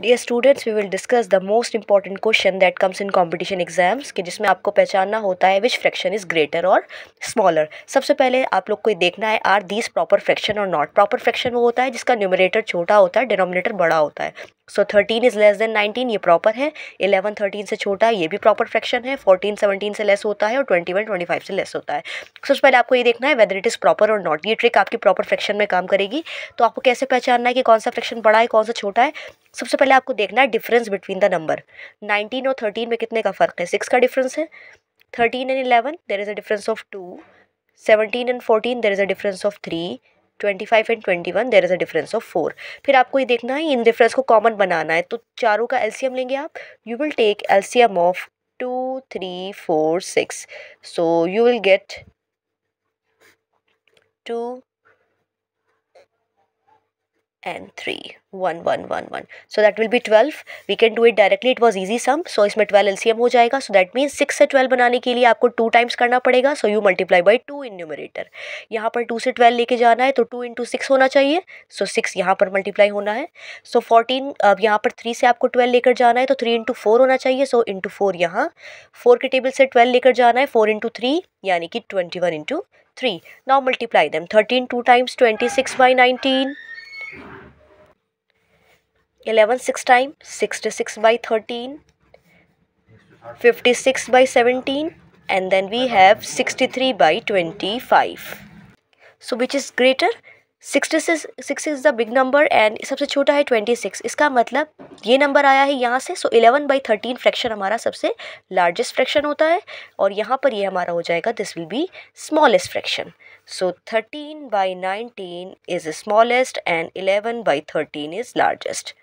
dear students we will discuss the most important question that comes in competition exams कि जिसमें आपको पहचानना होता है विच फ्रैक्शन इज ग्रेटर और स्मॉलर सबसे पहले आप लोग को देखना है आर दीज प्रॉपर फ्रैक्शन और नॉट प्रॉपर फ्रैक्शन वो होता है जिसका न्यूमिनेटर छोटा होता है डिनोमिनेटर बड़ा होता है so thirteen is less than nineteen ये प्रॉपर है इलेवन थर्टीन से छोटा है ये भी प्रॉपर फ्रैक्शन है फोर्टीन सेवनटीन से लेस होता है और ट्वेंटी वन ट्वेंटी फाइव से लेस होता है सबसे पहले आपको ये देखना है वेदर इट इज़ प्रॉपर और नॉट ये ट्रिक आपकी प्रॉपर फ्रैक्शन में काम करेगी तो आपको कैसे पहचानना है कि कौन सा फ्रैक्शन बड़ा है कौन सा छोटा है सबसे पहले आपको देखना है difference between the number nineteen और थर्टीन में कितने का फ़र्क है सिक्स का डिफरेंस है thirteen and eleven there is a difference of two seventeen and fourteen there is a difference of three twenty five and twenty one there is a difference of four फिर आपको ये देखना है in difference को common बनाना है तो चारों का एलसीएम लेंगे आप you will take LCM of two three four six so you will get two and three one one one one so that will be twelve we can do it directly it was easy sum so इसमें twelve L C M हो जाएगा so that means six से twelve बनाने के लिए आपको two times करना पड़ेगा so you multiply by two in numerator यहाँ पर टू से ट्वेल्व लेके जाना है तो टू इंटू सिक्स होना चाहिए सो सिक्स यहाँ पर मल्टीप्लाई होना है सो फोर्टीन अब यहाँ पर थ्री से आपको ट्वेल्व लेकर जाना है तो थ्री इंटू फोर होना चाहिए सो इंटू फोर यहाँ फोर के टेबल से ट्वेल्व लेकर जाना है फोर इंटू थ्री यानी कि twenty one into three now multiply them thirteen two times twenty six by nineteen eleven six time sixty six by thirteen fifty six by seventeen have sixty three by twenty five so which is greater sixty six six is the big number and सबसे छोटा है twenty six इसका मतलब ये number आया है यहाँ से so eleven by thirteen fraction हमारा सबसे लार्जेस्ट फ्रैक्शन होता है और यहाँ पर ये यह हमारा हो जाएगा this will be smallest fraction so thirteen by nineteen is smallest and eleven by thirteen is largest